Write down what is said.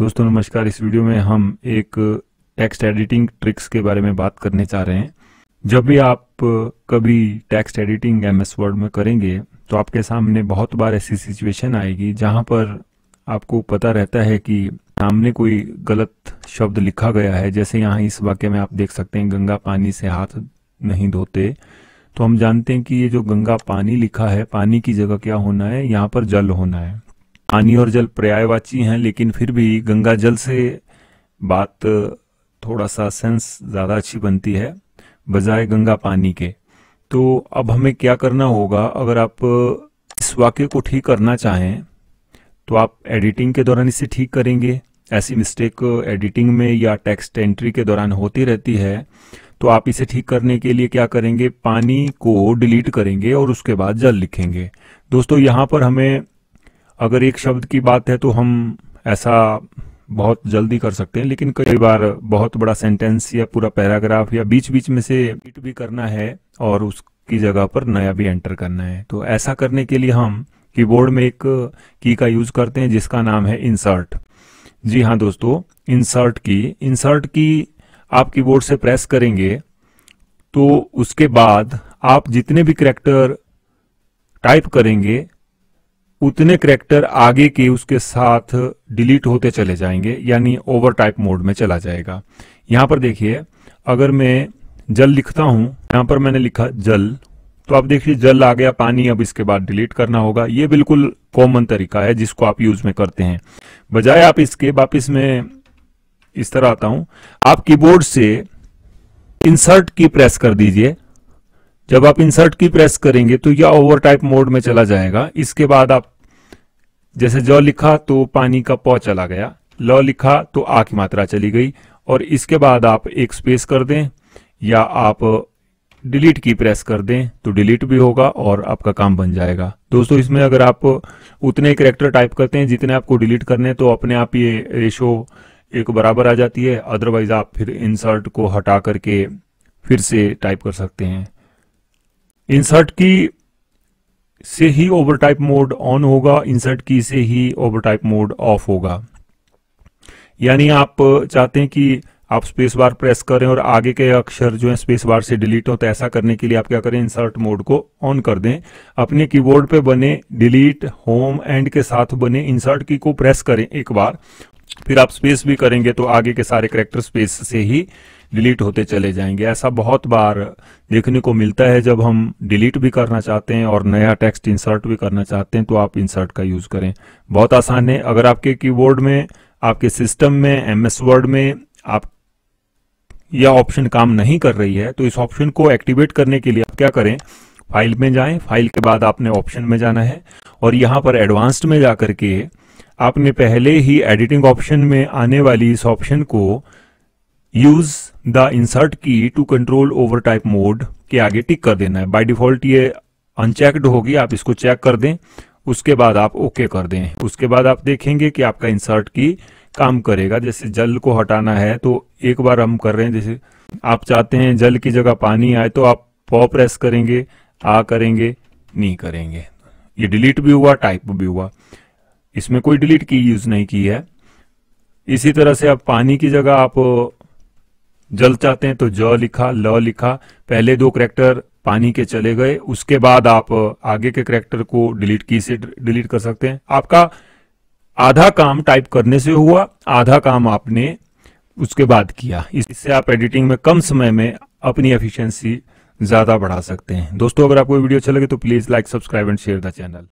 दोस्तों नमस्कार इस वीडियो में हम एक टेक्स्ट एडिटिंग ट्रिक्स के बारे में बात करने चाह रहे हैं जब भी आप कभी text editing M S Word में करेंगे तो आपके सामने बहुत बार ऐसी सिचुएशन आएगी जहां पर आपको पता रहता है कि सामने कोई गलत शब्द लिखा गया है जैसे यहाँ इस वाक्य में आप देख सकते हैं गंगा पानी से हाथ नहीं धोते तो हम जानते हैं कि ये जो गंगा पानी लिखा है पानी की जगह क्या होना है यहाँ पर जल होना है पानी और जल पर्यायवाची हैं लेकिन फिर भी गंगा जल से बात थोड़ा सा सेंस ज़्यादा अच्छी बनती है बजाय गंगा पानी के तो अब हमें क्या करना होगा अगर आप इस वाक्य को ठीक करना चाहें तो आप एडिटिंग के दौरान इसे ठीक करेंगे ऐसी मिस्टेक एडिटिंग में या टेक्स्ट एंट्री के दौरान होती रहती है तो आप इसे ठीक करने के लिए क्या करेंगे पानी को डिलीट करेंगे और उसके बाद जल लिखेंगे दोस्तों यहाँ पर हमें अगर एक शब्द की बात है तो हम ऐसा बहुत जल्दी कर सकते हैं लेकिन कई बार बहुत बड़ा सेंटेंस या पूरा पैराग्राफ या बीच बीच में से एडिट भी करना है और उसकी जगह पर नया भी एंटर करना है तो ऐसा करने के लिए हम कीबोर्ड में एक की का यूज करते हैं जिसका नाम है इंसर्ट जी हाँ दोस्तों इंसर्ट की इंसर्ट की आप कीबोर्ड से प्रेस करेंगे तो उसके बाद आप जितने भी करेक्टर टाइप करेंगे उतने करेक्टर आगे के उसके साथ डिलीट होते चले जाएंगे यानी ओवर टाइप मोड में चला जाएगा यहां पर देखिए अगर मैं जल लिखता हूं यहां पर मैंने लिखा जल तो आप देखिए जल आ गया पानी अब इसके बाद डिलीट करना होगा ये बिल्कुल कॉमन तरीका है जिसको आप यूज में करते हैं बजाय आप इसके वापिस में इस तरह आता हूं आप कीबोर्ड से इंसर्ट की प्रेस कर दीजिए जब आप इंसर्ट की प्रेस करेंगे तो यह ओवर टाइप मोड में चला जाएगा इसके बाद आप जैसे ज लिखा तो पानी का पौ चला गया ल लिखा तो आ की मात्रा चली गई और इसके बाद आप एक स्पेस कर दें या आप डिलीट की प्रेस कर दें तो डिलीट भी होगा और आपका काम बन जाएगा दोस्तों इसमें अगर आप उतने करेक्टर टाइप करते हैं जितने आपको डिलीट करने हैं तो अपने आप ये रेशो एक बराबर आ जाती है अदरवाइज आप फिर इंसर्ट को हटा करके फिर से टाइप कर सकते हैं इंसर्ट की से ही ओवर टाइप मोड ऑन होगा इंसर्ट की से ही ओवर टाइप मोड ऑफ होगा यानी आप चाहते हैं कि आप स्पेस बार प्रेस करें और आगे के अक्षर जो है स्पेस बार से डिलीट हो तो ऐसा करने के लिए आप क्या करें इंसर्ट मोड को ऑन कर दें अपने कीबोर्ड पे बने डिलीट होम एंड के साथ बने इंसर्ट की को प्रेस करें एक बार फिर आप स्पेस भी करेंगे तो आगे के सारे करेक्टर स्पेस से ही डिलीट होते चले जाएंगे ऐसा बहुत बार देखने को मिलता है जब हम डिलीट भी करना चाहते हैं और नया टेक्स्ट इंसर्ट भी करना चाहते हैं तो आप इंसर्ट का यूज़ करें बहुत आसान है अगर आपके कीबोर्ड में आपके सिस्टम में एमएस वर्ड में आप यह ऑप्शन काम नहीं कर रही है तो इस ऑप्शन को एक्टिवेट करने के लिए आप क्या करें फाइल में जाए फाइल के बाद आपने ऑप्शन में जाना है और यहां पर एडवांस्ड में जाकर के आपने पहले ही एडिटिंग ऑप्शन में आने वाली इस ऑप्शन को use the insert key to control overtype mode के आगे टिक कर देना है बाय डिफॉल्ट ये अनचेक्ड होगी आप इसको चेक कर दें उसके बाद आप ओके okay कर दें उसके बाद आप देखेंगे कि आपका इंसर्ट की काम करेगा जैसे जल को हटाना है तो एक बार हम कर रहे हैं जैसे आप चाहते हैं जल की जगह पानी आए तो आप पॉ प्रेस करेंगे आ करेंगे नहीं करेंगे ये डिलीट भी हुआ टाइप भी हुआ इसमें कोई डिलीट की यूज नहीं की है इसी तरह से आप पानी की जगह आप जल चाहते हैं तो ज लिखा ल लिखा पहले दो करेक्टर पानी के चले गए उसके बाद आप आगे के करेक्टर को डिलीट की से डिलीट कर सकते हैं आपका आधा काम टाइप करने से हुआ आधा काम आपने उसके बाद किया इससे आप एडिटिंग में कम समय में अपनी एफिशिएंसी ज्यादा बढ़ा सकते हैं दोस्तों अगर आपको वीडियो अच्छा लगे तो please like subscribe and share the channel